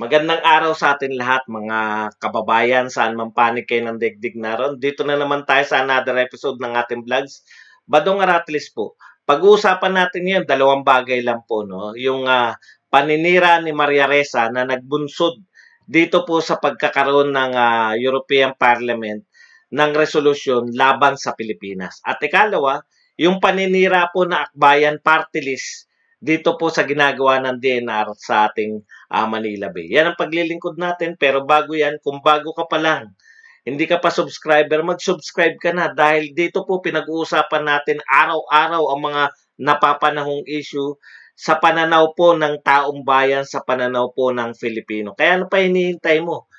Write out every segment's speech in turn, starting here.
Magandang araw sa atin lahat mga kababayan saan man panig kayo ng digdig naroon. Dito na naman tayo sa another episode ng ating vlogs. Badong Aratlis po. Pag-uusapan natin yun, dalawang bagay lang po. No? Yung uh, paninira ni Maria Reza na nagbunsod dito po sa pagkakaroon ng uh, European Parliament ng resolusyon laban sa Pilipinas. At ikalawa, yung paninira po na akbayan party list dito po sa ginagawa ng DNR sa ating uh, Manila Bay. Yan ang paglilingkod natin pero bago yan, kung bago ka pa lang, hindi ka pa subscriber, mag-subscribe ka na dahil dito po pinag-uusapan natin araw-araw ang mga napapanahong issue sa pananaw po ng taong bayan, sa pananaw po ng Filipino. Kaya ano pa hinihintay mo?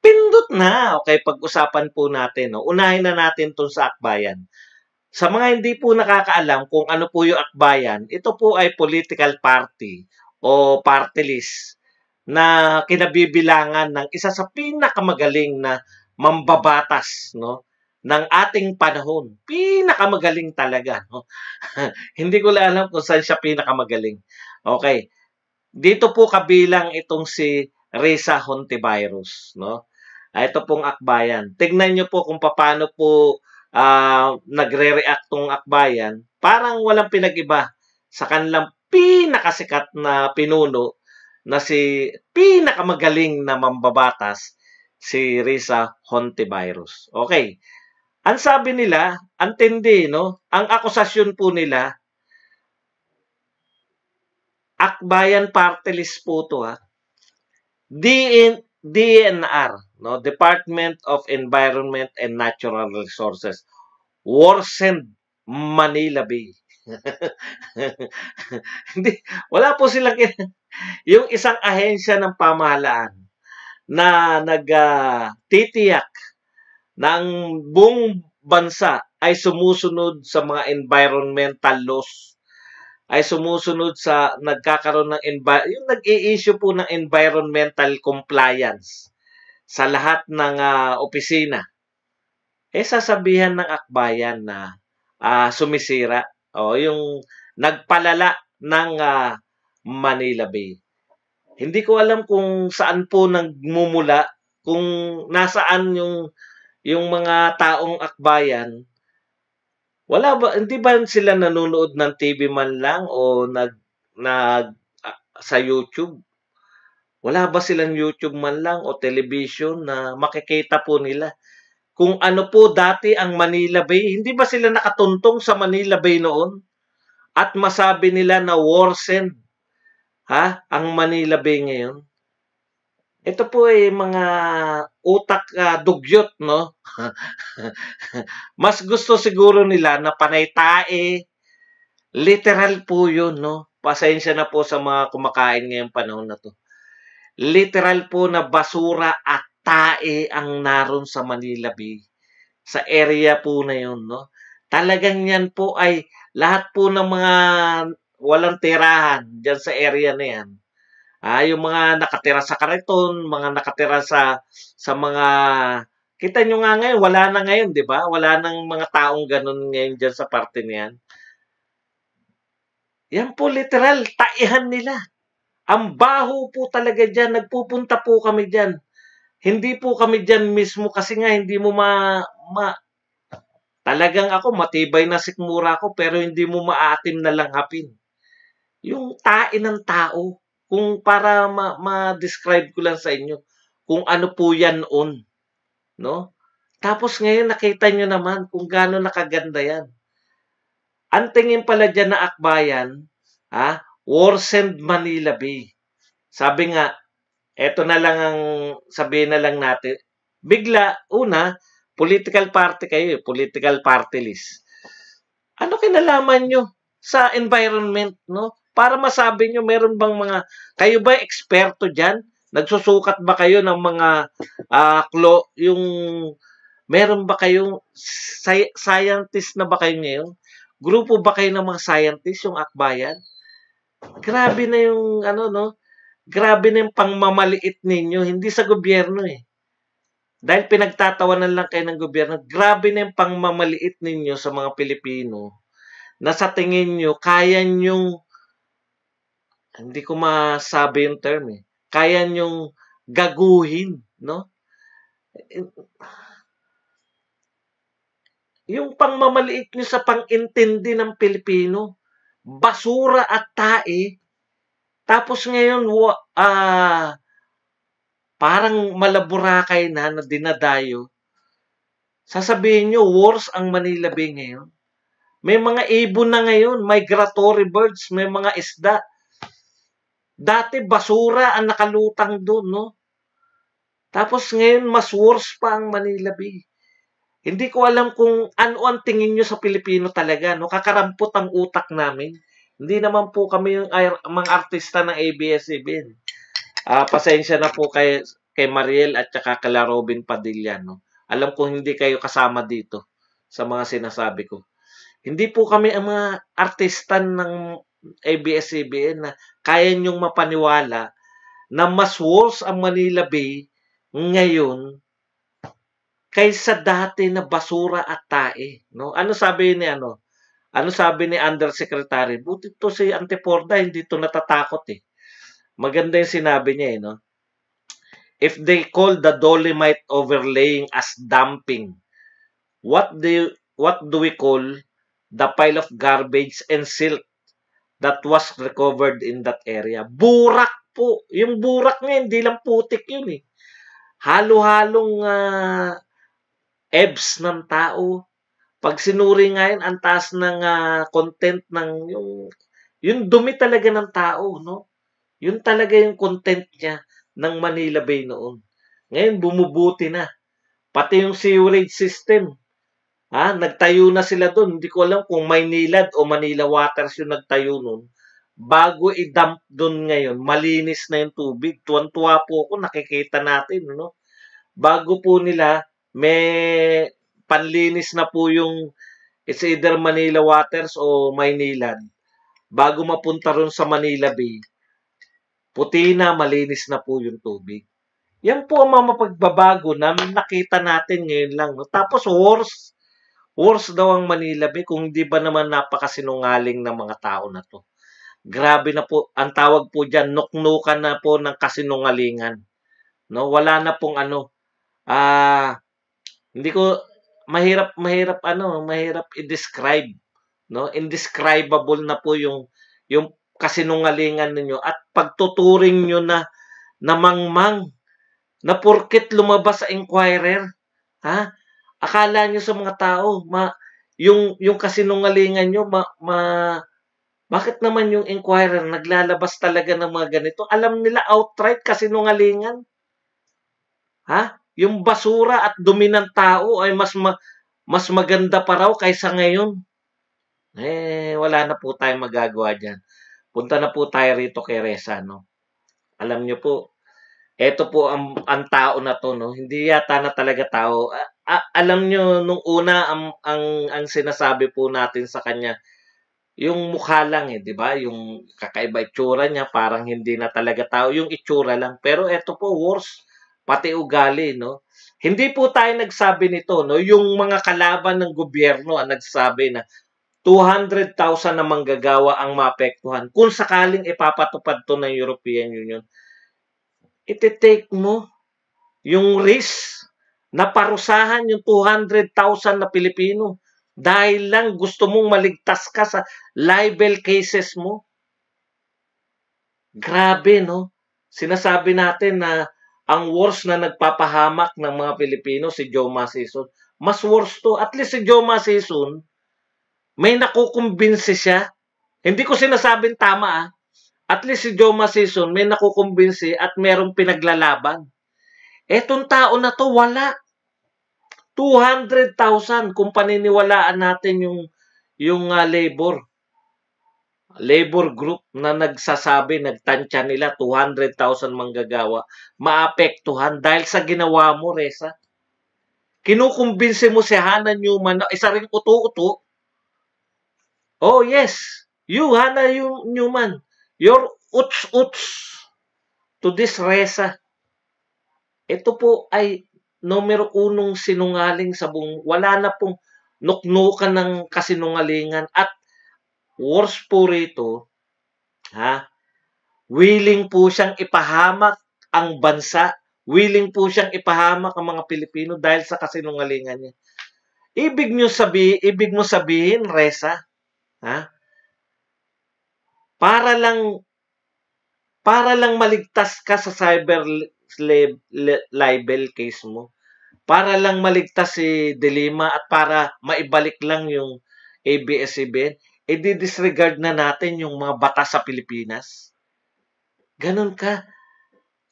Pindot na! Okay, pag-usapan po natin. No? Unahin na natin itong sa akbayan. Sa mga hindi po nakakaalam kung ano po yung akbayan, ito po ay political party o party list na kinabibilangan ng isa sa pinakamagaling na mambabatas no ng ating panahon. Pinakamagaling talaga. No? hindi ko lang alam kung saan siya pinakamagaling. Okay. Dito po kabilang itong si Reza Hontivirus. No? Ah, ito pong akbayan. Tignan nyo po kung paano po uh, nagre-react tong akbayan, parang walang pinag-iba sa kanilang pinakasikat na pinuno na si pinakamagaling na mambabatas, si Risa Hontivirus. Okay. Ang sabi nila, ang tindi, no? Ang akusasyon po nila, akbayan party list po to, ha? Di, DNR, no? Department of Environment and Natural Resources, worsened Manila Bay. Hindi, wala po silang yung isang ahensya ng pamahalaan na nagtitiyak ah, uh, na buong bansa ay sumusunod sa mga environmental laws ay sumusunod sa nagkakaroon ng yung nag-i-issue po ng environmental compliance sa lahat ng uh, opisina. Eh sasabihan ng akbayan na uh, sumisira o yung nagpalala ng uh, Manila Bay. Hindi ko alam kung saan po nagmumula, kung nasaan yung yung mga taong akbayan wala ba hindi ba sila nanonood ng TV man lang o nag nag ah, sa YouTube? Wala ba silang YouTube man lang o television na makikita po nila kung ano po dati ang Manila Bay? Hindi ba sila nakatuntong sa Manila Bay noon? At masabi nila na worsened ha? Ang Manila Bay ngayon. Ito po ay mga utak uh, dugyot, no? Mas gusto siguro nila na panay tae. Literal po yun, no? Pasensya na po sa mga kumakain ngayong panahon na to. Literal po na basura at tae ang naroon sa Manila Bay. Sa area po na yun, no? Talagang yan po ay lahat po ng mga walang tirahan dyan sa area na yan Ah, yung mga nakatira sa Kariton, mga nakatira sa sa mga kita nyo nga ngayon, wala na ngayon, 'di ba? Wala nang mga taong ganun ngayon diyan sa parte niyan. Yan po literal, taihan nila. Ang baho po talaga diyan, nagpupunta po kami diyan. Hindi po kami diyan mismo kasi nga hindi mo ma, ma talagang ako matibay na sikmura ko pero hindi mo maatim na langhapin. Yung tain ng tao, kung para ma- ma-describe ko lang sa inyo kung ano po yan on. No? Tapos ngayon nakita nyo naman kung gaano nakaganda yan. Ang tingin pala dyan na akbayan, ha? worsened Manila Bay. Sabi nga, eto na lang ang sabihin na lang natin. Bigla, una, political party kayo, eh, political party list. Ano kinalaman nyo sa environment, no? para masabi nyo meron bang mga, kayo ba eksperto dyan? Nagsusukat ba kayo ng mga uh, klo, yung meron ba kayong sci- scientist na ba kayo ngayon? Grupo ba kayo ng mga scientist yung akbayan? Grabe na yung ano no, grabe na yung pangmamaliit ninyo, hindi sa gobyerno eh. Dahil pinagtatawanan lang kayo ng gobyerno, grabe na yung pangmamaliit ninyo sa mga Pilipino na sa tingin nyo, kaya nyong hindi ko masabi yung term eh. Kaya niyong gaguhin, no? Yung pangmamaliit niyo sa pangintindi ng Pilipino, basura at tae, tapos ngayon, uh, parang malaburakay na na dinadayo, sasabihin nyo, worse ang Manila Bay ngayon. May mga ibon na ngayon, migratory birds, may mga isda. Dati basura ang nakalutang doon, no? Tapos ngayon, mas worse pa ang Manila Bay. Hindi ko alam kung ano ang tingin nyo sa Pilipino talaga, no? Kakarampot ang utak namin. Hindi naman po kami yung mga artista ng ABS-CBN. Uh, ah, pasensya na po kay, kay Mariel at saka kala Robin Padilla, no? Alam ko hindi kayo kasama dito sa mga sinasabi ko. Hindi po kami ang mga artista ng ABS-CBN na kaya niyong mapaniwala na mas worse ang Manila Bay ngayon kaysa dati na basura at tae. No? Ano sabi ni ano? Ano sabi ni Undersecretary? Buti to si Antiporda, hindi to natatakot eh. Maganda yung sinabi niya eh, no? If they call the dolomite overlaying as dumping, what do what do we call the pile of garbage and silt that was recovered in that area. Burak po. Yung burak niya, hindi lang putik yun eh. Halo-halong uh, ah, ebbs ng tao. Pag sinuri nga yun, ang taas ng uh, content ng yung, yung dumi talaga ng tao, no? Yun talaga yung content niya ng Manila Bay noon. Ngayon, bumubuti na. Pati yung sewerage system, Ha? Nagtayo na sila doon. Hindi ko alam kung Maynilad o Manila Waters yung nagtayo noon. Bago i-dump doon ngayon, malinis na yung tubig. Tuwan-tuwa po ako, nakikita natin. No? Bago po nila, may panlinis na po yung it's either Manila Waters o Maynilad. Bago mapunta ron sa Manila Bay, puti na, malinis na po yung tubig. Yan po ang mga mapagbabago na nakita natin ngayon lang. No? Tapos horse, Worse daw ang Manila Manilabe kung di ba naman napakasinungaling ng mga tao na to. Grabe na po, ang tawag po dyan, nuknukan na po ng kasinungalingan. No, wala na pong ano, ah, uh, hindi ko, mahirap, mahirap ano, mahirap i-describe. No, indescribable na po yung, yung kasinungalingan ninyo at pagtuturing nyo na namangmang na porket lumabas sa inquirer, ha? akala niyo sa mga tao, ma, yung, yung kasinungalingan niyo, ma, ma, bakit naman yung inquirer naglalabas talaga ng mga ganito? Alam nila outright kasinungalingan. Ha? Yung basura at dumi ng tao ay mas ma, mas maganda pa raw kaysa ngayon. Eh, wala na po tayong magagawa diyan. Punta na po tayo rito kay Reza, no? Alam niyo po, eto po ang, ang tao na to, no? Hindi yata na talaga tao. Ah, a- alam nyo, nung una, ang, ang, ang sinasabi po natin sa kanya, yung mukha lang eh, di ba? Yung kakaiba itsura niya, parang hindi na talaga tao. Yung itsura lang. Pero eto po, worse, pati ugali, no? Hindi po tayo nagsabi nito, no? Yung mga kalaban ng gobyerno ang nagsabi na 200,000 na manggagawa ang maapektuhan kung sakaling ipapatupad to ng European Union. ite take mo yung risk Naparusahan yung 200,000 na Pilipino dahil lang gusto mong maligtas ka sa libel cases mo. Grabe, no? Sinasabi natin na ang worst na nagpapahamak ng mga Pilipino si Joe Masison. Mas worst to. At least si Joe Masison, may nakukumbinsi siya. Hindi ko sinasabing tama ah. At least si Joe Masison may nakukumbinsi at merong pinaglalaban. Etong tao na to, wala. 200,000 kung paniniwalaan natin yung, yung uh, labor. Labor group na nagsasabi, nagtantya nila, 200,000 manggagawa, maapektuhan dahil sa ginawa mo, Reza. Kinukumbinsi mo si Hannah Newman na isa rin utu-utu. Oh, yes. You, Hannah Newman, you're uts-uts to this Reza. Ito po ay numero unong sinungaling sa buong, wala na pong nuknukan ng kasinungalingan at worse po rito, ha, willing po siyang ipahamak ang bansa, willing po siyang ipahamak ang mga Pilipino dahil sa kasinungalingan niya. Ibig niyo sabi, ibig mo sabihin, Reza, ha? Para lang para lang maligtas ka sa cyber libel case mo para lang maligtas si Dilima at para maibalik lang yung ABS-CBN, i disregard na natin yung mga batas sa Pilipinas. Ganon ka.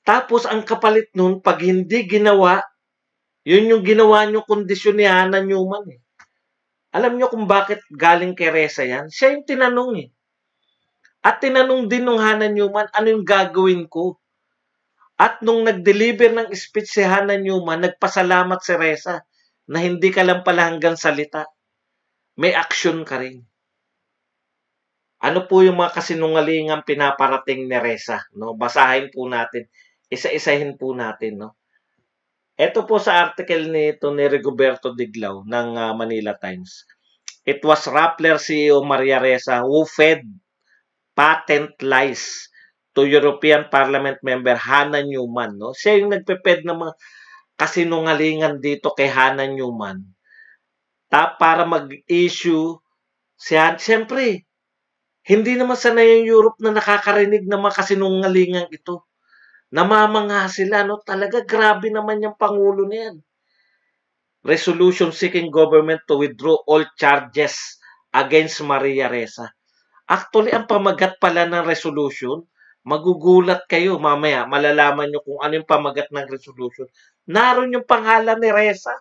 Tapos ang kapalit nun, pag hindi ginawa, yun yung ginawa nyo kondisyon ni Hannah Newman. Eh. Alam nyo kung bakit galing kay Reza yan? Siya yung tinanong eh. At tinanong din nung Hannah Newman, ano yung gagawin ko? At nung nag-deliver ng speech si Hannah Newman, nagpasalamat si Reza na hindi ka lang pala hanggang salita. May action ka rin. Ano po yung mga kasinungalingang pinaparating ni Reza? No? Basahin po natin. Isa-isahin po natin. No? Ito po sa article nito ni Rigoberto Diglaw ng uh, Manila Times. It was Rappler CEO Maria Reza who fed patent lies to European Parliament member Hannah Newman. No? Siya yung nagpeped ng mga kasinungalingan dito kay Hannah Newman ta para mag-issue siya. Siyempre, hindi naman sana yung Europe na nakakarinig ng mga kasinungalingan ito. Namamangha sila, no? Talaga, grabe naman yung Pangulo na Resolution seeking government to withdraw all charges against Maria Reza. Actually, ang pamagat pala ng resolution, Magugulat kayo mamaya, malalaman nyo kung ano yung pamagat ng resolution. Naroon yung pangalan ni Reza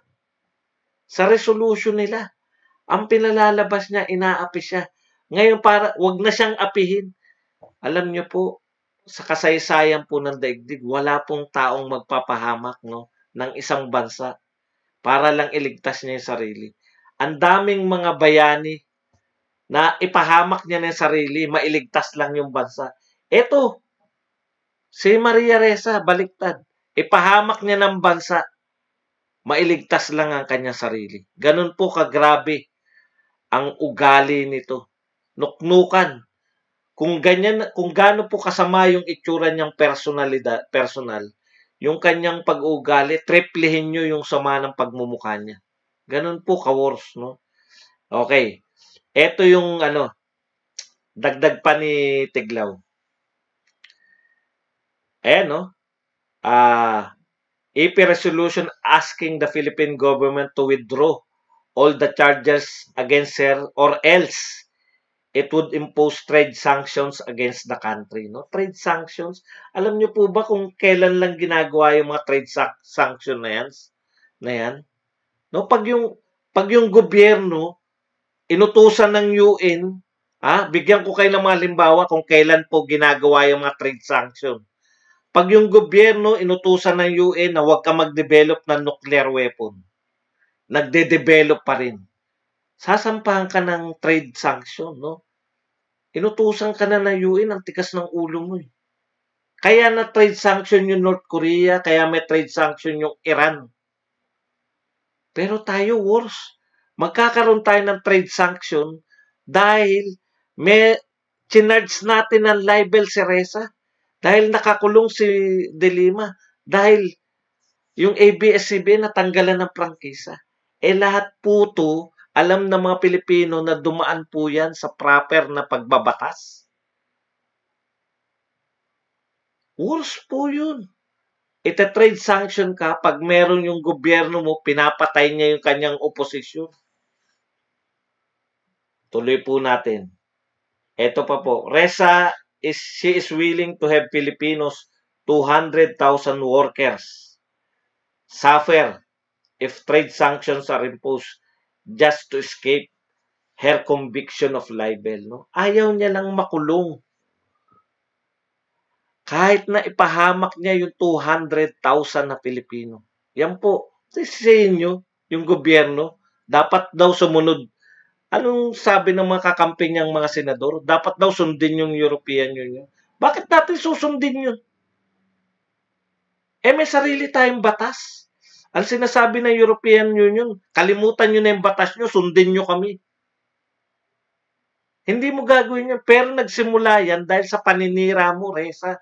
sa resolution nila. Ang pinalalabas niya, inaapi siya. Ngayon, para, wag na siyang apihin. Alam nyo po, sa kasaysayan po ng daigdig, wala pong taong magpapahamak no, ng isang bansa para lang iligtas niya yung sarili. Ang daming mga bayani na ipahamak niya na yung sarili, mailigtas lang yung bansa. Eto, si Maria Reza, baliktad. Ipahamak niya ng bansa. Mailigtas lang ang kanyang sarili. Ganun po kagrabe ang ugali nito. Nuknukan. Kung ganyan, kung gaano po kasama yung itsura niyang personalidad, personal, yung kanyang pag uugali triplehin niyo yung sama ng pagmumukha niya. Ganun po ka-worse, no? Okay. Ito yung ano, dagdag pa ni Tiglaw. Ayan, eh, no? Uh, ah, AP resolution asking the Philippine government to withdraw all the charges against her or else it would impose trade sanctions against the country. No? Trade sanctions, alam nyo po ba kung kailan lang ginagawa yung mga trade sanction na yan? Na yan? No? Pag yung, pag yung gobyerno, inutusan ng UN, ah, bigyan ko kayo ng mga limbawa kung kailan po ginagawa yung mga trade sanction. Pag yung gobyerno inutusan ng UN na huwag ka mag-develop ng nuclear weapon, nagde-develop pa rin. Sasampahan ka ng trade sanction, no? Inutusan ka na ng UN ang tikas ng ulo mo. Eh. Kaya na trade sanction yung North Korea, kaya may trade sanction yung Iran. Pero tayo worse. Magkakaroon tayo ng trade sanction dahil may chinarge natin ng libel si Reza. Dahil nakakulong si De Lima. Dahil yung ABS-CBN natanggalan ng prangkisa. Eh lahat po to, alam ng mga Pilipino na dumaan po yan sa proper na pagbabatas. Worse po yun. Ite-trade sanction ka pag meron yung gobyerno mo, pinapatay niya yung kanyang oposisyon. Tuloy po natin. Ito pa po, Resa is she is willing to have Filipinos 200,000 workers suffer if trade sanctions are imposed just to escape her conviction of libel. No? Ayaw niya lang makulong. Kahit na ipahamak niya yung 200,000 na Pilipino. Yan po, sa inyo, yung gobyerno, dapat daw sumunod Anong sabi ng mga kakampi niyang mga senador? Dapat daw sundin yung European Union. Bakit natin susundin yun? Eh may sarili tayong batas. Ang sinasabi ng European Union, kalimutan nyo na yung batas nyo, sundin nyo kami. Hindi mo gagawin yan. Pero nagsimula yan dahil sa paninira mo, Reza.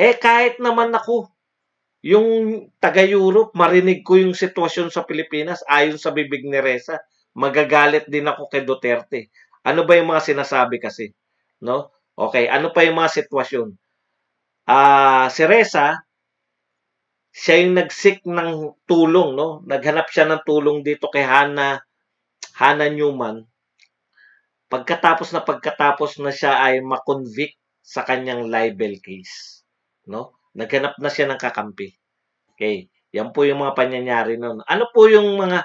Eh kahit naman ako, yung taga-Europe, marinig ko yung sitwasyon sa Pilipinas ayon sa bibig ni Reza magagalit din ako kay Duterte. Ano ba yung mga sinasabi kasi? No? Okay, ano pa yung mga sitwasyon? Ah, uh, si Reza, siya yung nagsik ng tulong, no? Naghanap siya ng tulong dito kay Hana Hana Newman. Pagkatapos na pagkatapos na siya ay makonvict sa kanyang libel case, no? Naghanap na siya ng kakampi. Okay, yan po yung mga panyayari noon. Ano po yung mga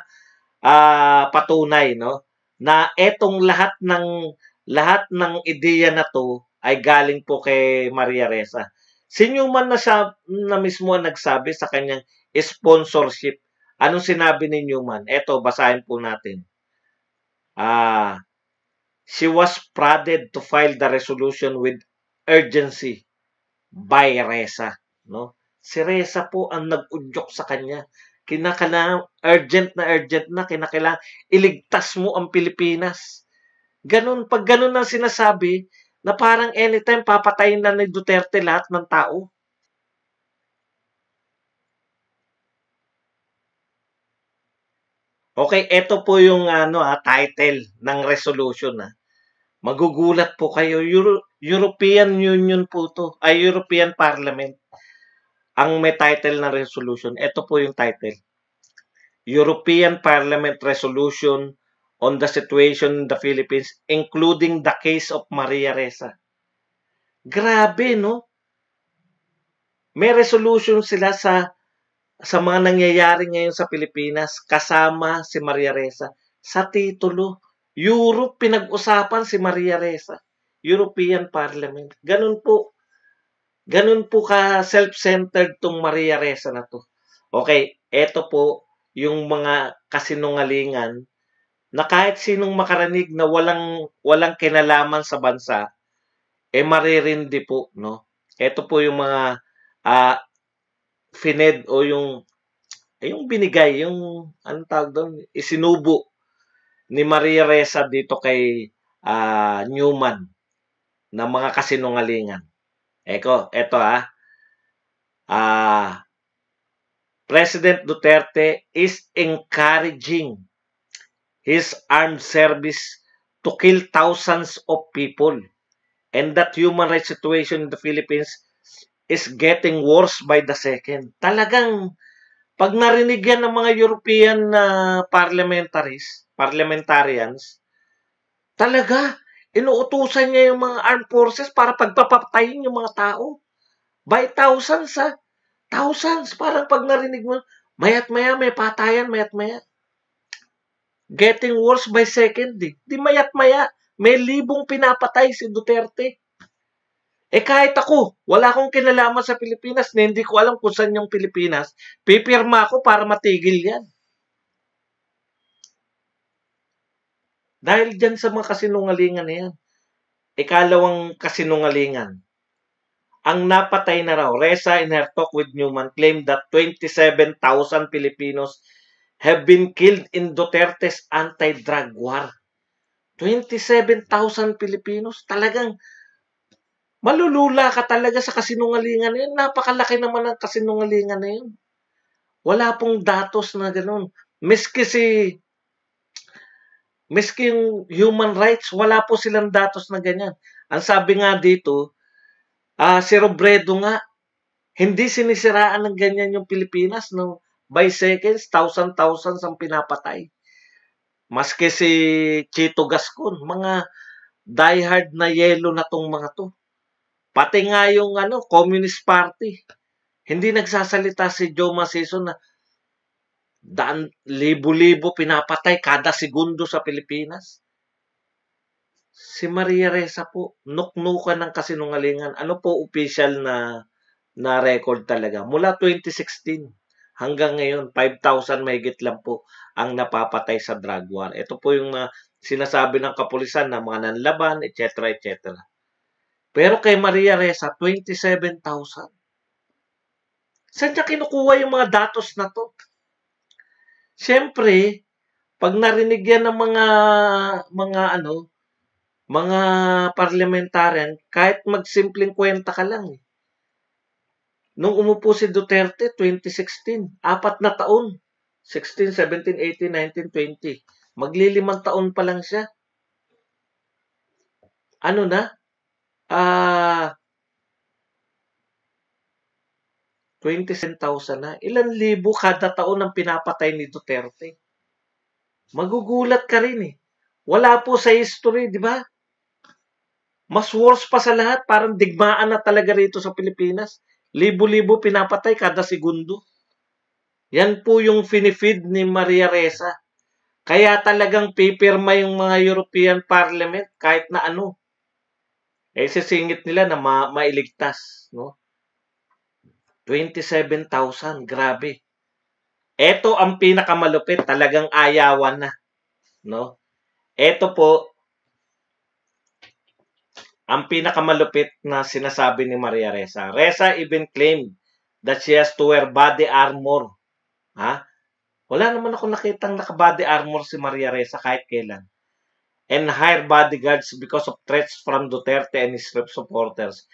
uh, patunay no na etong lahat ng lahat ng ideya na to ay galing po kay Maria Reza. Si Newman na, siya, na mismo ang nagsabi sa kanyang sponsorship. Anong sinabi ni Newman? Ito, basahin po natin. Ah, uh, she was prodded to file the resolution with urgency by Reza. No? Si Reza po ang nag-udyok sa kanya kinakailangan, urgent na urgent na, kinakailangan, iligtas mo ang Pilipinas. Ganun, pag ganun ang sinasabi, na parang anytime papatayin na ni Duterte lahat ng tao. Okay, ito po yung ano, ah, title ng resolution. Ah. Magugulat po kayo. Euro- European Union po to. Ay, European Parliament ang may title ng resolution, ito po yung title. European Parliament Resolution on the Situation in the Philippines, including the case of Maria Reza. Grabe, no? May resolution sila sa sa mga nangyayari ngayon sa Pilipinas kasama si Maria Reza. Sa titulo, Europe pinag-usapan si Maria Reza, European Parliament. Ganun po Ganun po ka self-centered tong Maria Reza na to. Okay, eto po yung mga kasinungalingan na kahit sinong makaranig na walang walang kinalaman sa bansa eh maririndi po no. Ito po yung mga uh, fined o yung eh, yung binigay, yung anong tawag doon, isinubo ni Maria Reza dito kay uh, Newman na mga kasinungalingan. Eko, eto ha. Ah, uh, President Duterte is encouraging his armed service to kill thousands of people and that human rights situation in the Philippines is getting worse by the second. Talagang pag narinig yan ng mga European na uh, parliamentaries, parliamentarians, talaga Inuutusan niya yung mga armed forces para pagpapatayin yung mga tao. By thousands, ha? Thousands. Parang pag narinig mo, mayat maya may patayan, mayat maya. Getting worse by second, di. Eh. Di mayat maya. May libong pinapatay si Duterte. Eh kahit ako, wala akong kinalaman sa Pilipinas hindi ko alam kung saan yung Pilipinas, pipirma ako para matigil yan. Dahil dyan sa mga kasinungalingan na yan. Ikalawang kasinungalingan. Ang napatay na raw, Reza in her talk with Newman claimed that 27,000 Filipinos have been killed in Duterte's anti-drug war. 27,000 Filipinos, talagang malulula ka talaga sa kasinungalingan na yun. Napakalaki naman ang kasinungalingan na yun. Wala pong datos na ganun. Miski si Miski yung human rights, wala po silang datos na ganyan. Ang sabi nga dito, uh, si Robredo nga, hindi sinisiraan ng ganyan yung Pilipinas no? by seconds, thousand-thousands ang pinapatay. Maski si Chito Gascon, mga diehard na yelo na tong mga to. Pati nga yung ano, Communist Party. Hindi nagsasalita si Joma Season na Daan, libo-libo pinapatay kada segundo sa Pilipinas. Si Maria Reza po, nuknukan ng kasinungalingan. Ano po official na na record talaga? Mula 2016 hanggang ngayon, 5,000 mahigit lang po ang napapatay sa drug war. Ito po yung uh, sinasabi ng kapulisan na mga nanlaban, etc. etc. Pero kay Maria Reza, 27,000. Saan niya kinukuha yung mga datos na to? Siyempre, pag narinig yan ng mga mga ano, mga parliamentarian, kahit magsimpleng kwenta ka lang. Eh. Nung umupo si Duterte, 2016, apat na taon. 16, 17, 18, 19, 20. Maglilimang taon pa lang siya. Ano na? Ah, uh, 20,000 na. Ilan libo kada taon ang pinapatay ni Duterte. Magugulat ka rin eh. Wala po sa history, di ba? Mas worse pa sa lahat. Parang digmaan na talaga rito sa Pilipinas. Libo-libo pinapatay kada segundo. Yan po yung finifeed ni Maria Reza. Kaya talagang pipirma yung mga European Parliament kahit na ano. Eh sisingit nila na ma mailigtas, no? 27,000. Grabe. Ito ang pinakamalupit. Talagang ayawan na. No? Ito po, ang pinakamalupit na sinasabi ni Maria Reza. Reza even claimed that she has to wear body armor. Ha? Wala naman ako nakitang naka-body armor si Maria Reza kahit kailan. And hire bodyguards because of threats from Duterte and his supporters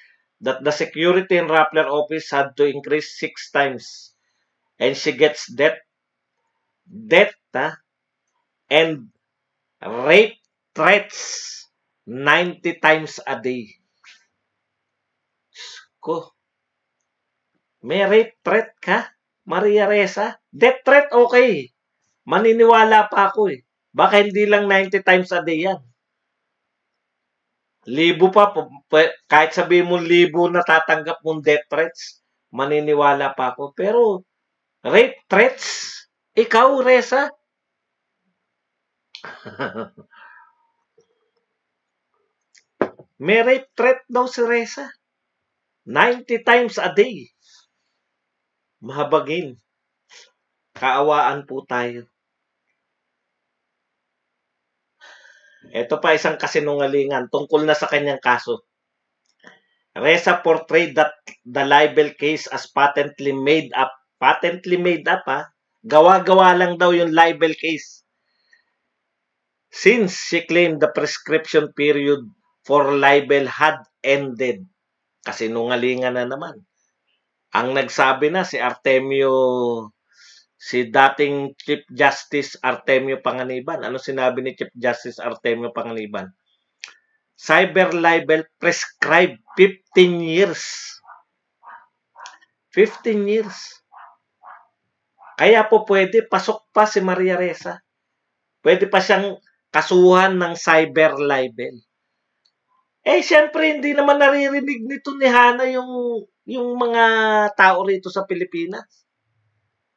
that the security in Rappler office had to increase six times. And she gets debt, debt, huh? and rape threats 90 times a day. Ko, may rape threat ka? Maria Reza? Death threat, okay. Maniniwala pa ako eh. Baka hindi lang 90 times a day yan. Libo pa, kahit sabi mo libo na tatanggap mong death threats, maniniwala pa ako. Pero, rape threats, ikaw, Reza? May rape threat daw si Reza. 90 times a day. Mahabagin. Kaawaan po tayo. Ito pa isang kasinungalingan tungkol na sa kanyang kaso. Reza portrayed that the libel case as patently made up. Patently made up ha. Gawa-gawa lang daw yung libel case. Since she claimed the prescription period for libel had ended. Kasinungalingan na naman. Ang nagsabi na si Artemio si dating Chief Justice Artemio Panganiban. Ano sinabi ni Chief Justice Artemio Panganiban? Cyber libel prescribed 15 years. 15 years. Kaya po pwede pasok pa si Maria Reza. Pwede pa siyang kasuhan ng cyber libel. Eh, siyempre, hindi naman naririnig nito ni Hana yung, yung mga tao rito sa Pilipinas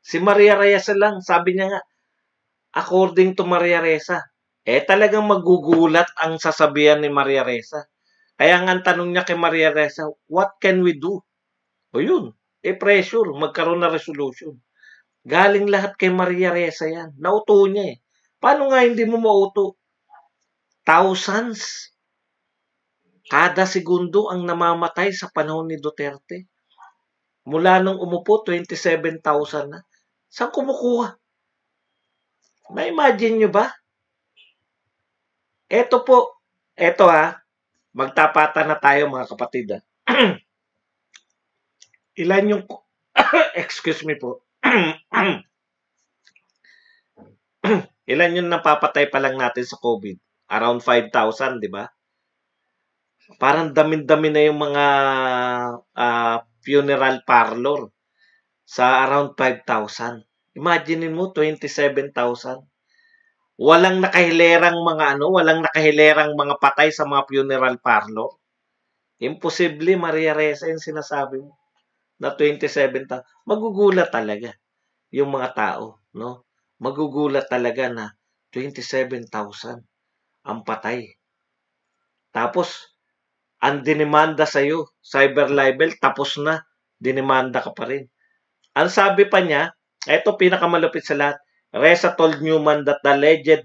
Si Maria Reza lang, sabi niya nga, according to Maria Reza. Eh talagang magugulat ang sasabihan ni Maria Reza. Kaya nga tanong niya kay Maria Reza, what can we do? O yun, eh pressure, magkaroon na resolution. Galing lahat kay Maria Reza yan. Nauto niya eh. Paano nga hindi mo mauto? Thousands. Kada segundo ang namamatay sa panahon ni Duterte. Mula nung umupo, 27,000 na. Saan kumukuha? May imagine nyo ba? Eto po, eto ha, magtapatan na tayo mga kapatid Ilan yung, excuse me po, ilan yung napapatay pa lang natin sa COVID? Around 5,000, di ba? Parang damin-dami na yung mga uh, funeral parlor sa around 5,000. Imagine mo, 27,000. Walang nakahilerang mga ano, walang nakahilerang mga patay sa mga funeral parlor. Imposible, Maria Reza, yung sinasabi mo na 27,000. Magugulat talaga yung mga tao, no? Magugulat talaga na 27,000 ang patay. Tapos, ang dinimanda sa'yo, cyber libel, tapos na, dinimanda ka pa rin. Ang sabi pa niya, ito pinakamalupit sa lahat, Reza told Newman that the alleged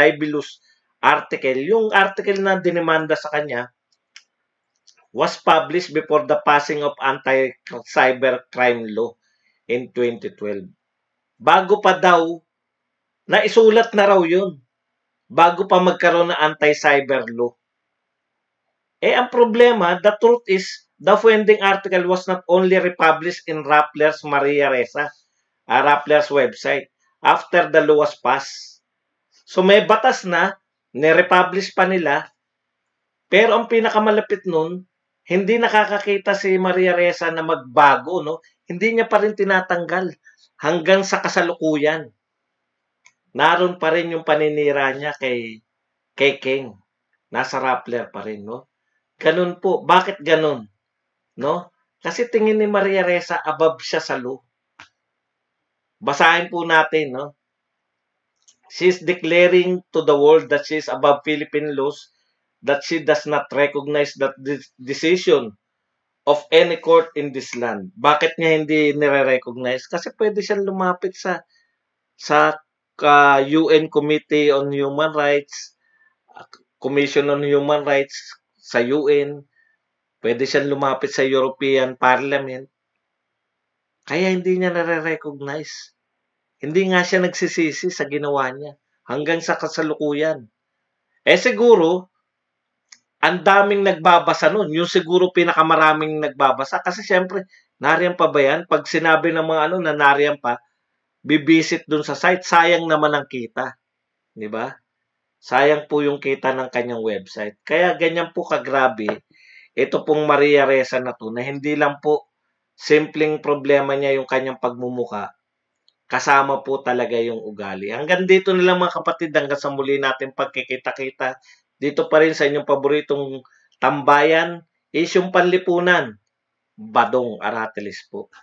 libelous article, yung article na dinimanda sa kanya, was published before the passing of anti-cybercrime law in 2012. Bago pa daw, naisulat na raw yun. Bago pa magkaroon ng anti-cyber law. Eh, ang problema, the truth is, The offending article was not only republished in Rappler's Maria Reza, uh, Rappler's website, after the law was passed. So may batas na, nirepublish pa nila, pero ang pinakamalapit nun, hindi nakakakita si Maria Reza na magbago, no? Hindi niya pa rin tinatanggal hanggang sa kasalukuyan. Naroon pa rin yung paninira niya kay, kay King. Nasa Rappler pa rin, no? Ganun po. Bakit ganun? No? Kasi tingin ni Maria Reza, above siya sa law. Basahin po natin, no? She's declaring to the world that she's above Philippine laws, that she does not recognize that decision of any court in this land. Bakit niya hindi nire-recognize? Kasi pwede siyang lumapit sa sa uh, UN Committee on Human Rights, uh, Commission on Human Rights sa UN, Pwede siyang lumapit sa European Parliament. Kaya hindi niya nare-recognize. Hindi nga siya nagsisisi sa ginawa niya hanggang sa kasalukuyan. Eh siguro, ang daming nagbabasa nun. Yung siguro pinakamaraming nagbabasa. Kasi siyempre, nariyan pa ba yan? Pag sinabi ng mga ano na nariyan pa, bibisit dun sa site, sayang naman ang kita. Di ba? Sayang po yung kita ng kanyang website. Kaya ganyan po kagrabe ito pong Maria Reza na to na hindi lang po simpleng problema niya yung kanyang pagmumuka, kasama po talaga yung ugali. Hanggang dito na lang mga kapatid, hanggang sa muli natin pagkikita-kita dito pa rin sa inyong paboritong tambayan, isyong panlipunan, Badong Aratelis po.